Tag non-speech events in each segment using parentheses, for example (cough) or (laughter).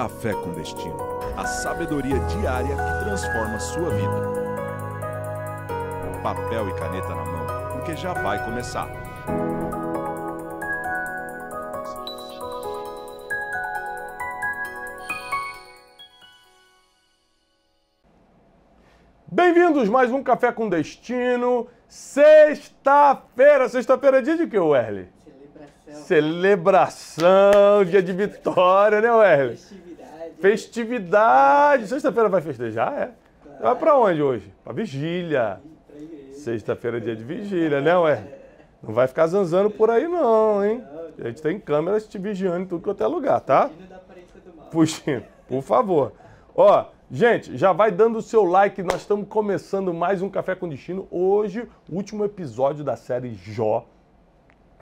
Café com Destino a sabedoria diária que transforma sua vida. Papel e caneta na mão, porque já vai começar. Bem-vindos mais um Café com Destino, sexta-feira. Sexta-feira é dia de quê, Werley? Celebração. Celebração, dia de vitória, né, Werley? Festividade! Sexta-feira vai festejar, é? é? Vai pra onde hoje? Pra vigília. Sexta-feira é dia de vigília, né, ué? Não vai ficar zanzando por aí, não, hein? A gente tem câmeras te vigiando em tudo quanto é lugar, tá? Puxinho, por favor. Ó, gente, já vai dando o seu like. Nós estamos começando mais um Café com Destino. Hoje, último episódio da série Jó.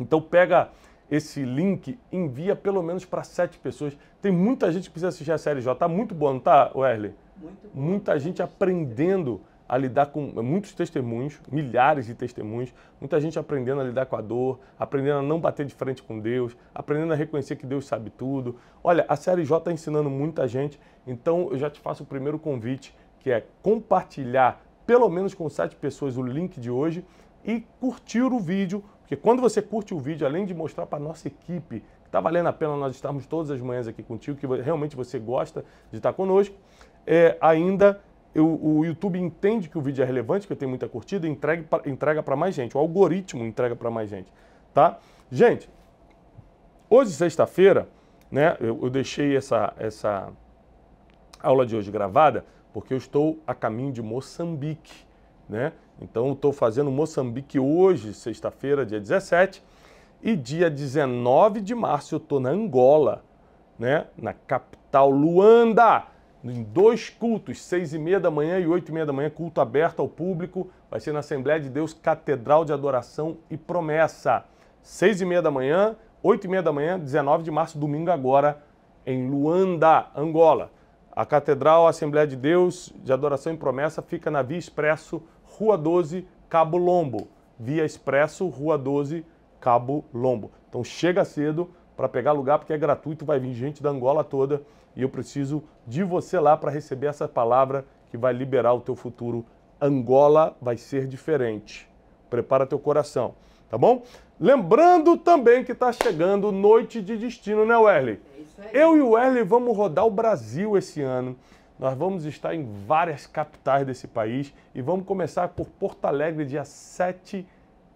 Então pega esse link, envia pelo menos para sete pessoas. Tem muita gente que precisa assistir a série J. Tá muito boa, não tá, Wesley? Muito Muita gente aprendendo a lidar com muitos testemunhos, milhares de testemunhos, muita gente aprendendo a lidar com a dor, aprendendo a não bater de frente com Deus, aprendendo a reconhecer que Deus sabe tudo. Olha, a série J está ensinando muita gente, então eu já te faço o primeiro convite, que é compartilhar pelo menos com sete pessoas o link de hoje e curtir o vídeo porque quando você curte o vídeo, além de mostrar para a nossa equipe que está valendo a pena nós estarmos todas as manhãs aqui contigo, que realmente você gosta de estar conosco, é, ainda o, o YouTube entende que o vídeo é relevante, que tem muita curtida, entrega para mais gente. O algoritmo entrega para mais gente, tá? Gente, hoje, sexta-feira, né, eu, eu deixei essa, essa aula de hoje gravada porque eu estou a caminho de Moçambique. Né? Então, estou fazendo Moçambique hoje, sexta-feira, dia 17, e dia 19 de março eu estou na Angola, né? na capital Luanda, em dois cultos, seis e meia da manhã e oito e meia da manhã, culto aberto ao público, vai ser na Assembleia de Deus, Catedral de Adoração e Promessa. Seis e meia da manhã, oito e meia da manhã, 19 de março, domingo agora, em Luanda, Angola. A Catedral Assembleia de Deus de Adoração e Promessa fica na Via Expresso Rua 12, Cabo Lombo. Via Expresso, Rua 12, Cabo Lombo. Então chega cedo para pegar lugar, porque é gratuito, vai vir gente da Angola toda e eu preciso de você lá para receber essa palavra que vai liberar o teu futuro. Angola vai ser diferente. Prepara teu coração, tá bom? Lembrando também que está chegando Noite de Destino, né, Werley? É eu e o Werley vamos rodar o Brasil esse ano. Nós vamos estar em várias capitais desse país e vamos começar por Porto Alegre, dia 7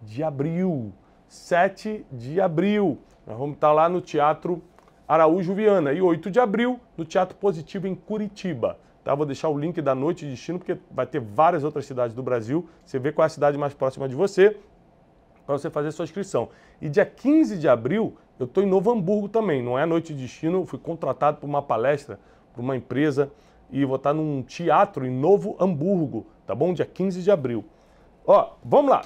de abril. 7 de abril. Nós vamos estar lá no Teatro Araújo Viana. E 8 de abril, no Teatro Positivo, em Curitiba. Tá? Vou deixar o link da noite de destino, porque vai ter várias outras cidades do Brasil. Você vê qual é a cidade mais próxima de você para você fazer sua inscrição. E dia 15 de abril, eu estou em Novo Hamburgo também. Não é noite de destino, fui contratado para uma palestra para uma empresa e vou estar num teatro em Novo Hamburgo, tá bom? Dia 15 de abril. Ó, vamos lá.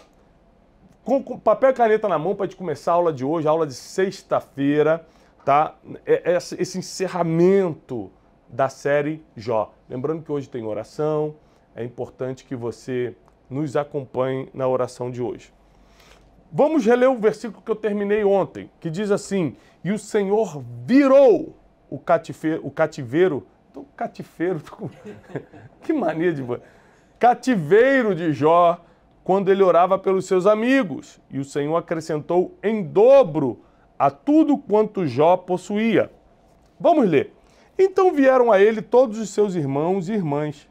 Com, com papel e caneta na mão para começar a aula de hoje, a aula de sexta-feira, tá? É, é, esse encerramento da série Jó. Lembrando que hoje tem oração, é importante que você nos acompanhe na oração de hoje. Vamos reler o versículo que eu terminei ontem, que diz assim: E o Senhor virou o cativeiro, o cativeiro tô catifeiro, (laughs) tô com... que mania de cativeiro de Jó quando ele orava pelos seus amigos, e o Senhor acrescentou em dobro a tudo quanto Jó possuía. Vamos ler. Então vieram a ele todos os seus irmãos e irmãs,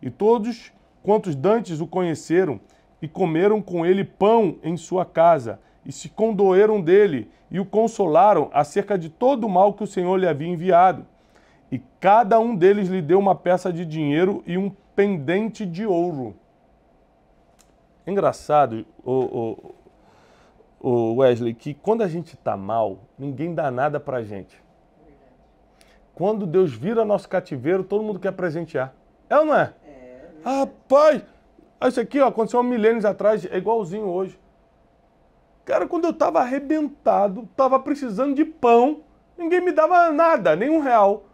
e todos quantos dantes o conheceram, e comeram com ele pão em sua casa, e se condoeram dele, e o consolaram acerca de todo o mal que o Senhor lhe havia enviado. E cada um deles lhe deu uma peça de dinheiro e um pendente de ouro. Engraçado, o, o, o Wesley, que quando a gente está mal, ninguém dá nada para gente. Quando Deus vira nosso cativeiro, todo mundo quer presentear. É ou não é? é. é Rapaz, isso aqui ó, aconteceu há milênios atrás, é igualzinho hoje. Cara, quando eu estava arrebentado, estava precisando de pão, ninguém me dava nada, nem um real.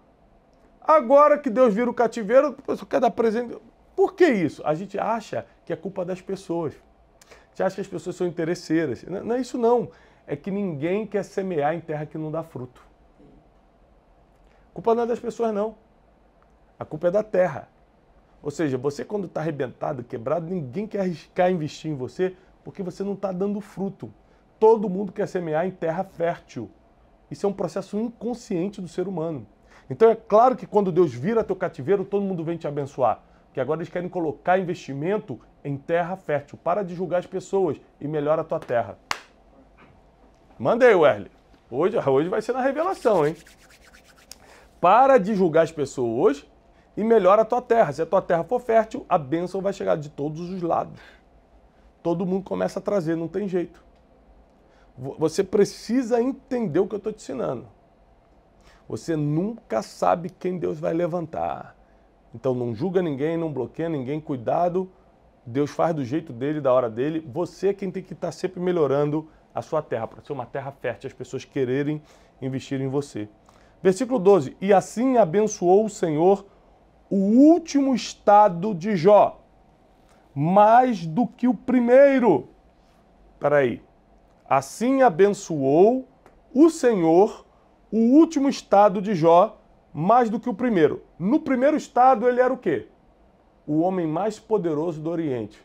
Agora que Deus vira o cativeiro, a pessoa quer dar presente. Por que isso? A gente acha que é culpa das pessoas. A gente acha que as pessoas são interesseiras. Não é isso não. É que ninguém quer semear em terra que não dá fruto. A culpa não é das pessoas, não. A culpa é da terra. Ou seja, você quando está arrebentado, quebrado, ninguém quer arriscar investir em você porque você não está dando fruto. Todo mundo quer semear em terra fértil. Isso é um processo inconsciente do ser humano. Então é claro que quando Deus vira teu cativeiro, todo mundo vem te abençoar. Que agora eles querem colocar investimento em terra fértil. Para de julgar as pessoas e melhora a tua terra. Mandei, Werley. Hoje, (laughs) hoje vai ser na revelação, hein? Para de julgar as pessoas e melhora a tua terra. Se a tua terra for fértil, a bênção vai chegar de todos os lados. Todo mundo começa a trazer, não tem jeito. Você precisa entender o que eu estou te ensinando. Você nunca sabe quem Deus vai levantar. Então não julga ninguém, não bloqueia ninguém, cuidado. Deus faz do jeito dele, da hora dele. Você é quem tem que estar sempre melhorando a sua terra, para ser uma terra fértil, as pessoas quererem investir em você. Versículo 12: E assim abençoou o Senhor o último estado de Jó, mais do que o primeiro. aí. Assim abençoou o Senhor o último estado de Jó mais do que o primeiro. No primeiro estado ele era o quê? O homem mais poderoso do Oriente.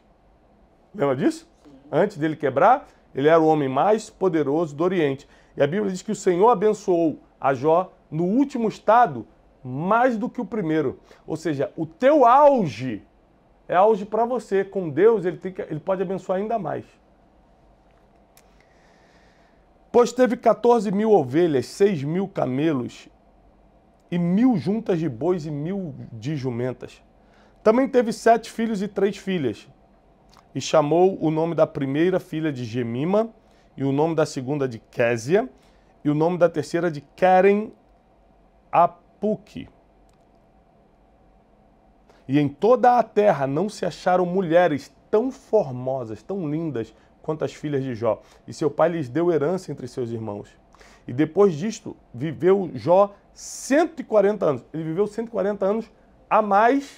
Lembra disso? Antes dele quebrar, ele era o homem mais poderoso do Oriente. E a Bíblia diz que o Senhor abençoou a Jó no último estado mais do que o primeiro. Ou seja, o teu auge é auge para você. Com Deus, ele, tem que, ele pode abençoar ainda mais. Pois teve 14 mil ovelhas, 6 mil camelos e mil juntas de bois e mil de jumentas. Também teve sete filhos e três filhas. E chamou o nome da primeira filha de Gemima, e o nome da segunda de Késia, e o nome da terceira de Keren Apuque. E em toda a terra não se acharam mulheres tão formosas, tão lindas, quanto as filhas de Jó. E seu pai lhes deu herança entre seus irmãos. E depois disto, viveu Jó 140 anos. Ele viveu 140 anos a mais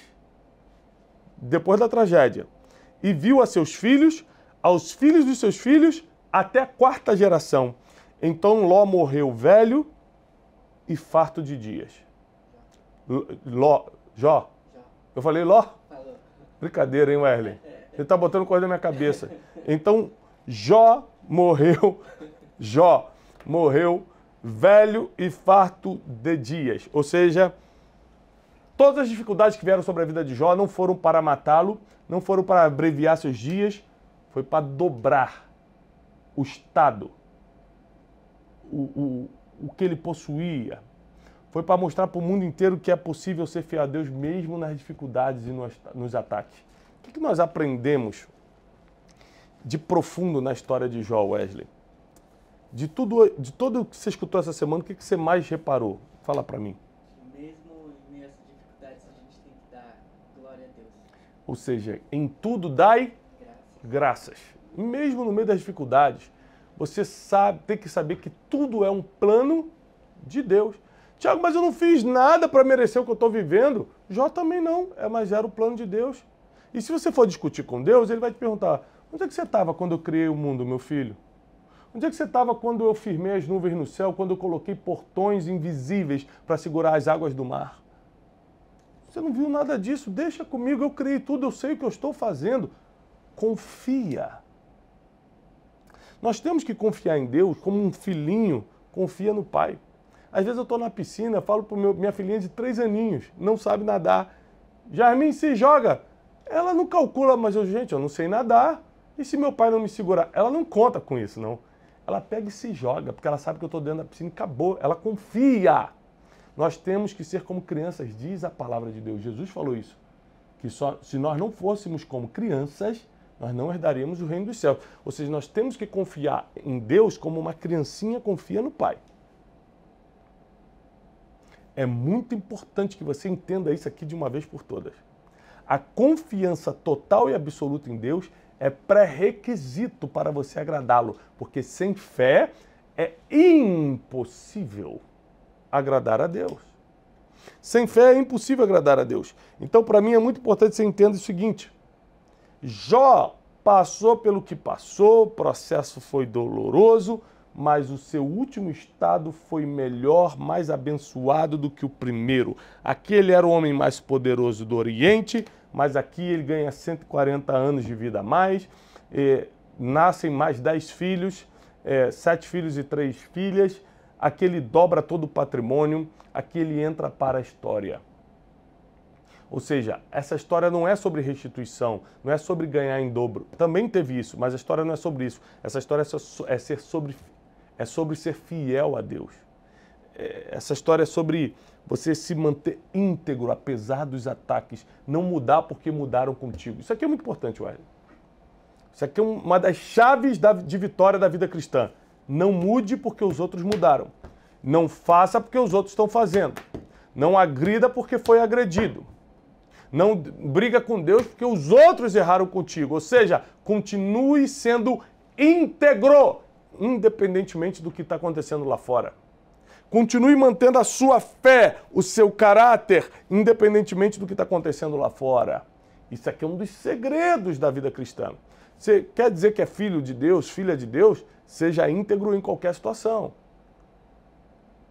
depois da tragédia. E viu a seus filhos, aos filhos de seus filhos, até a quarta geração. Então Ló morreu velho e farto de dias. Ló, Jó. Eu falei Ló? Brincadeira, hein, Wesley? Ele (laughs) tá botando coisa na minha cabeça. Então, Jó morreu, (laughs) Jó morreu velho e farto de dias. Ou seja, todas as dificuldades que vieram sobre a vida de Jó não foram para matá-lo, não foram para abreviar seus dias, foi para dobrar o estado, o, o, o que ele possuía. Foi para mostrar para o mundo inteiro que é possível ser fiel a Deus mesmo nas dificuldades e nos, nos ataques. O que, que nós aprendemos de profundo na história de Jó Wesley? De tudo, de tudo que você escutou essa semana, o que, que você mais reparou? Fala para mim. Mesmo essas dificuldades, a gente tem que dar glória a Deus. Ou seja, em tudo dai graças. graças. Mesmo no meio das dificuldades, você sabe, tem que saber que tudo é um plano de Deus. Tiago, mas eu não fiz nada para merecer o que eu estou vivendo. Jó também não, é, mas era o plano de Deus. E se você for discutir com Deus, ele vai te perguntar: Onde é que você estava quando eu criei o mundo, meu filho? Onde é que você estava quando eu firmei as nuvens no céu, quando eu coloquei portões invisíveis para segurar as águas do mar? Você não viu nada disso? Deixa comigo, eu criei tudo, eu sei o que eu estou fazendo. Confia. Nós temos que confiar em Deus como um filhinho confia no pai. Às vezes eu estou na piscina, falo para minha filhinha de três aninhos, não sabe nadar. Jarmin, se joga! Ela não calcula, mas eu, gente, eu não sei nadar. E se meu pai não me segurar? Ela não conta com isso, não. Ela pega e se joga, porque ela sabe que eu estou dentro da piscina e acabou. Ela confia. Nós temos que ser como crianças, diz a palavra de Deus. Jesus falou isso. Que só, se nós não fôssemos como crianças, nós não herdaremos o reino dos céus. Ou seja, nós temos que confiar em Deus como uma criancinha confia no Pai. É muito importante que você entenda isso aqui de uma vez por todas. A confiança total e absoluta em Deus é pré-requisito para você agradá-lo, porque sem fé é impossível agradar a Deus. Sem fé é impossível agradar a Deus. Então, para mim, é muito importante você entenda o seguinte: Jó passou pelo que passou, o processo foi doloroso, mas o seu último estado foi melhor, mais abençoado do que o primeiro. Aquele era o homem mais poderoso do Oriente mas aqui ele ganha 140 anos de vida a mais. E, nascem mais 10 filhos, é, sete filhos e três filhas. Aqui ele dobra todo o patrimônio, aqui ele entra para a história. Ou seja, essa história não é sobre restituição, não é sobre ganhar em dobro. Também teve isso, mas a história não é sobre isso. Essa história é, é sobre, é sobre ser fiel a Deus. É, essa história é sobre você se manter íntegro apesar dos ataques, não mudar porque mudaram contigo. Isso aqui é muito importante, Wesley. Isso aqui é uma das chaves de vitória da vida cristã. Não mude porque os outros mudaram. Não faça porque os outros estão fazendo. Não agrida porque foi agredido. Não briga com Deus porque os outros erraram contigo. Ou seja, continue sendo íntegro, independentemente do que está acontecendo lá fora. Continue mantendo a sua fé, o seu caráter, independentemente do que está acontecendo lá fora. Isso aqui é um dos segredos da vida cristã. Você quer dizer que é filho de Deus, filha de Deus? Seja íntegro em qualquer situação.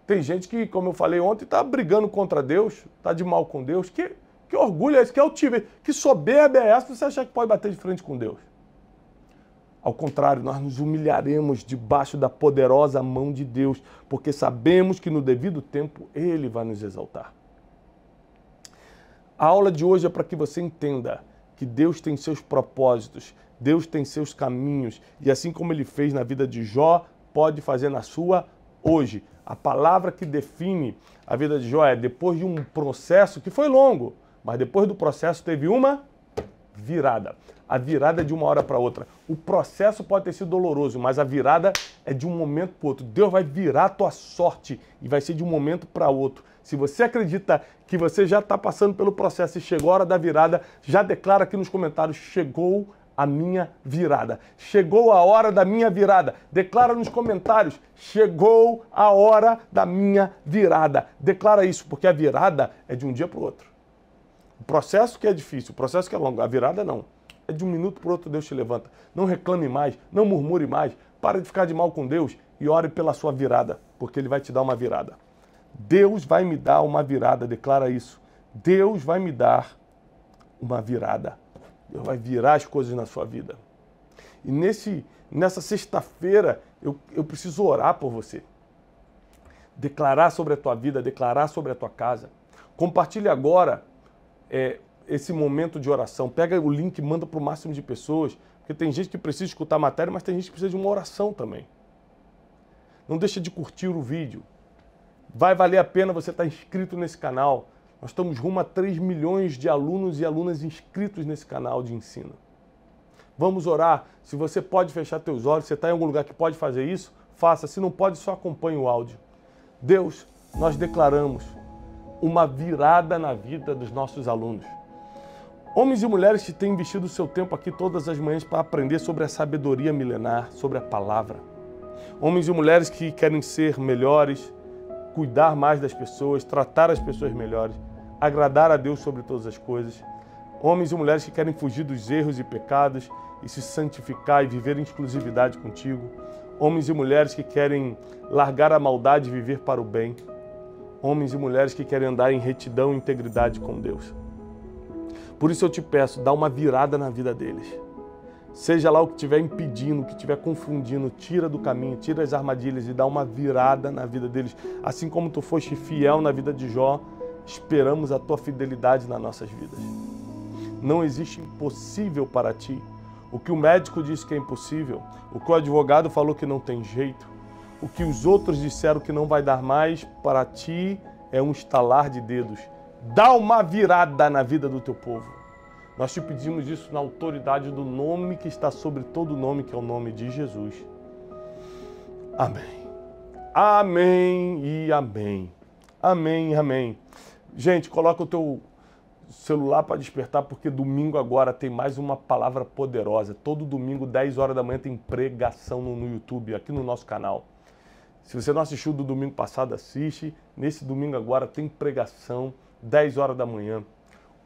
Tem gente que, como eu falei ontem, está brigando contra Deus, está de mal com Deus. Que, que orgulho é esse? Que altivez? Que soberba é essa você achar que pode bater de frente com Deus? Ao contrário, nós nos humilharemos debaixo da poderosa mão de Deus, porque sabemos que no devido tempo Ele vai nos exaltar. A aula de hoje é para que você entenda que Deus tem seus propósitos, Deus tem seus caminhos, e assim como Ele fez na vida de Jó, pode fazer na sua hoje. A palavra que define a vida de Jó é depois de um processo que foi longo, mas depois do processo teve uma virada a virada é de uma hora para outra. O processo pode ter sido doloroso, mas a virada é de um momento para outro. Deus vai virar a tua sorte e vai ser de um momento para outro. Se você acredita que você já está passando pelo processo e chegou a hora da virada, já declara aqui nos comentários: chegou a minha virada. Chegou a hora da minha virada. Declara nos comentários: chegou a hora da minha virada. Declara isso, porque a virada é de um dia para o outro. O processo que é difícil, o processo que é longo, a virada não. É de um minuto para o outro Deus te levanta. Não reclame mais, não murmure mais, para de ficar de mal com Deus e ore pela sua virada, porque Ele vai te dar uma virada. Deus vai me dar uma virada, declara isso. Deus vai me dar uma virada. Deus vai virar as coisas na sua vida. E nesse, nessa sexta-feira eu, eu preciso orar por você. Declarar sobre a tua vida, declarar sobre a tua casa. Compartilhe agora é, esse momento de oração. Pega o link, manda para o máximo de pessoas, porque tem gente que precisa escutar a matéria, mas tem gente que precisa de uma oração também. Não deixa de curtir o vídeo. Vai valer a pena você estar tá inscrito nesse canal. Nós estamos rumo a 3 milhões de alunos e alunas inscritos nesse canal de ensino. Vamos orar. Se você pode fechar teus olhos, se você está em algum lugar que pode fazer isso, faça. Se não pode, só acompanhe o áudio. Deus, nós declaramos uma virada na vida dos nossos alunos. Homens e mulheres que têm investido o seu tempo aqui todas as manhãs para aprender sobre a sabedoria milenar, sobre a palavra. Homens e mulheres que querem ser melhores, cuidar mais das pessoas, tratar as pessoas melhores, agradar a Deus sobre todas as coisas. Homens e mulheres que querem fugir dos erros e pecados e se santificar e viver em exclusividade contigo. Homens e mulheres que querem largar a maldade e viver para o bem. Homens e mulheres que querem andar em retidão e integridade com Deus. Por isso eu te peço, dá uma virada na vida deles. Seja lá o que estiver impedindo, o que estiver confundindo, tira do caminho, tira as armadilhas e dá uma virada na vida deles. Assim como tu foste fiel na vida de Jó, esperamos a tua fidelidade nas nossas vidas. Não existe impossível para ti. O que o médico disse que é impossível, o que o advogado falou que não tem jeito, o que os outros disseram que não vai dar mais, para ti é um estalar de dedos. Dá uma virada na vida do teu povo. Nós te pedimos isso na autoridade do nome que está sobre todo nome, que é o nome de Jesus. Amém. Amém e amém. Amém, amém. Gente, coloca o teu celular para despertar, porque domingo agora tem mais uma palavra poderosa. Todo domingo, 10 horas da manhã, tem pregação no YouTube, aqui no nosso canal. Se você não assistiu do domingo passado, assiste. Nesse domingo agora tem pregação 10 horas da manhã.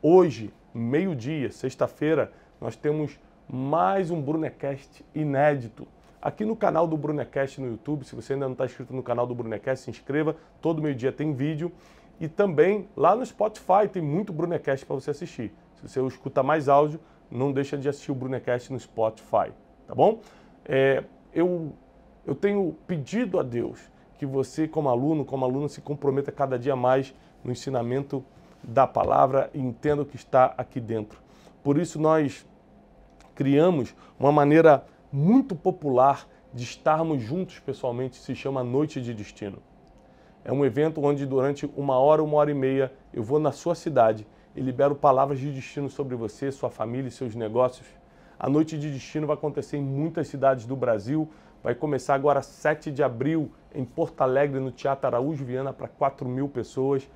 Hoje, meio-dia, sexta-feira, nós temos mais um Brunecast inédito. Aqui no canal do Brunecast no YouTube, se você ainda não está inscrito no canal do Brunecast, se inscreva, todo meio-dia tem vídeo. E também lá no Spotify tem muito Brunecast para você assistir. Se você escuta mais áudio, não deixa de assistir o Brunecast no Spotify, tá bom? É, eu, eu tenho pedido a Deus que você, como aluno, como aluna, se comprometa cada dia mais no ensinamento da palavra e entenda o que está aqui dentro. Por isso nós criamos uma maneira muito popular de estarmos juntos pessoalmente, se chama Noite de Destino. É um evento onde durante uma hora, uma hora e meia, eu vou na sua cidade e libero palavras de destino sobre você, sua família e seus negócios. A Noite de Destino vai acontecer em muitas cidades do Brasil. Vai começar agora 7 de abril em Porto Alegre, no Teatro Araújo Viana, para 4 mil pessoas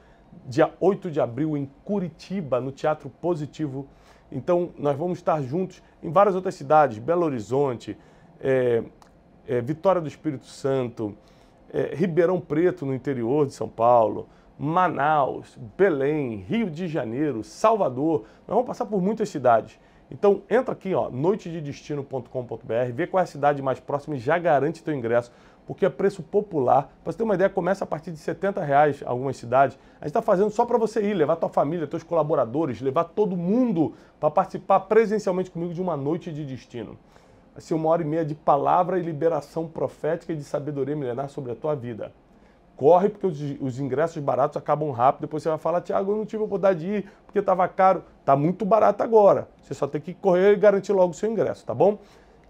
dia 8 de abril em Curitiba, no Teatro Positivo. Então, nós vamos estar juntos em várias outras cidades: Belo Horizonte, é, é, Vitória do Espírito Santo, é, Ribeirão Preto, no interior de São Paulo, Manaus, Belém, Rio de Janeiro, Salvador. Nós vamos passar por muitas cidades. Então entra aqui, ó, noitededestino.com.br, vê qual é a cidade mais próxima e já garante teu ingresso, porque é preço popular. Para você ter uma ideia, começa a partir de 70 reais algumas cidades. A gente está fazendo só para você ir, levar tua família, teus colaboradores, levar todo mundo para participar presencialmente comigo de uma noite de destino. Vai ser uma hora e meia de palavra e liberação profética e de sabedoria milenar sobre a tua vida corre porque os, os, ingressos baratos acabam rápido. Depois você vai falar, Tiago, eu não tive oportunidade de ir porque estava caro. Está muito barato agora. Você só tem que correr e garantir logo o seu ingresso, tá bom?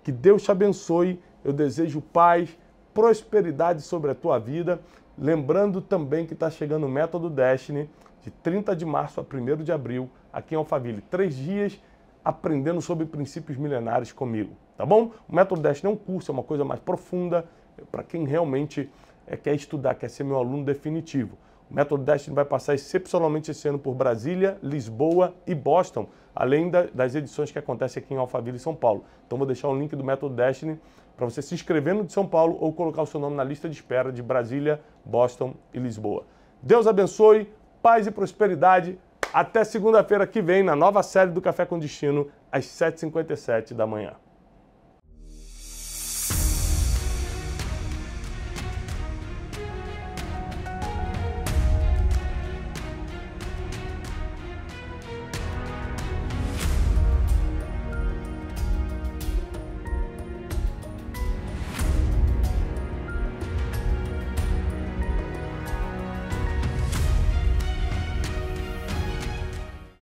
Que Deus te abençoe. Eu desejo paz, prosperidade sobre a tua vida. Lembrando também que está chegando o Método Destiny de 30 de março a 1 de abril aqui em Alphaville. Três dias aprendendo sobre princípios milenares comigo, tá bom? O Método Destiny é um curso, é uma coisa mais profunda para quem realmente é, quer estudar, quer ser meu aluno definitivo. O Método Destiny vai passar excepcionalmente esse ano por Brasília, Lisboa e Boston, além da, das edições que acontecem aqui em Alphaville e São Paulo. Então vou deixar o link do Método Destiny para você se inscrever no de São Paulo ou colocar o seu nome na lista de espera de Brasília, Boston e Lisboa. Deus abençoe, paz e prosperidade. Até segunda-feira que vem, na nova série do Café com Destino, às 7h57 da manhã.